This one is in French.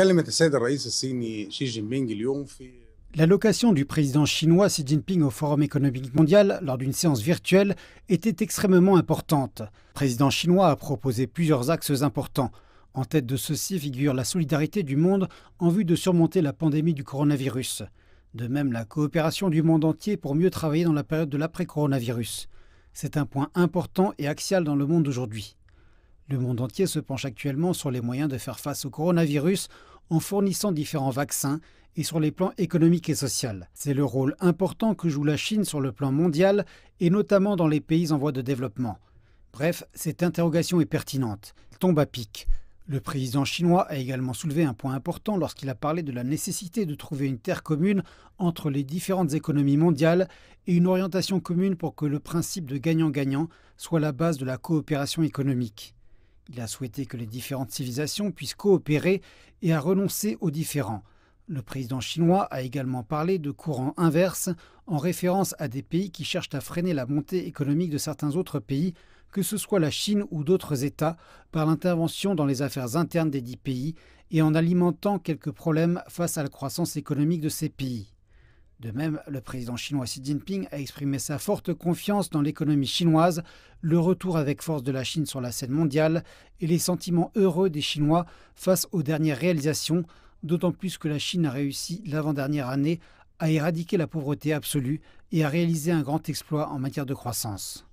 Euh, L'allocation du président chinois Xi Jinping au Forum économique mondial lors d'une séance virtuelle était extrêmement importante. Le président chinois a proposé plusieurs axes importants. En tête de ceux-ci figure la solidarité du monde en vue de surmonter la pandémie du coronavirus. De même, la coopération du monde entier pour mieux travailler dans la période de l'après-coronavirus. C'est un point important et axial dans le monde d'aujourd'hui. Le monde entier se penche actuellement sur les moyens de faire face au coronavirus en fournissant différents vaccins et sur les plans économiques et sociaux. C'est le rôle important que joue la Chine sur le plan mondial et notamment dans les pays en voie de développement. Bref, cette interrogation est pertinente. tombe à pic. Le président chinois a également soulevé un point important lorsqu'il a parlé de la nécessité de trouver une terre commune entre les différentes économies mondiales et une orientation commune pour que le principe de gagnant-gagnant soit la base de la coopération économique. Il a souhaité que les différentes civilisations puissent coopérer et a renoncé aux différents. Le président chinois a également parlé de courant inverse en référence à des pays qui cherchent à freiner la montée économique de certains autres pays, que ce soit la Chine ou d'autres États, par l'intervention dans les affaires internes des dix pays et en alimentant quelques problèmes face à la croissance économique de ces pays. De même, le président chinois Xi Jinping a exprimé sa forte confiance dans l'économie chinoise, le retour avec force de la Chine sur la scène mondiale et les sentiments heureux des Chinois face aux dernières réalisations, d'autant plus que la Chine a réussi l'avant-dernière année à éradiquer la pauvreté absolue et à réaliser un grand exploit en matière de croissance.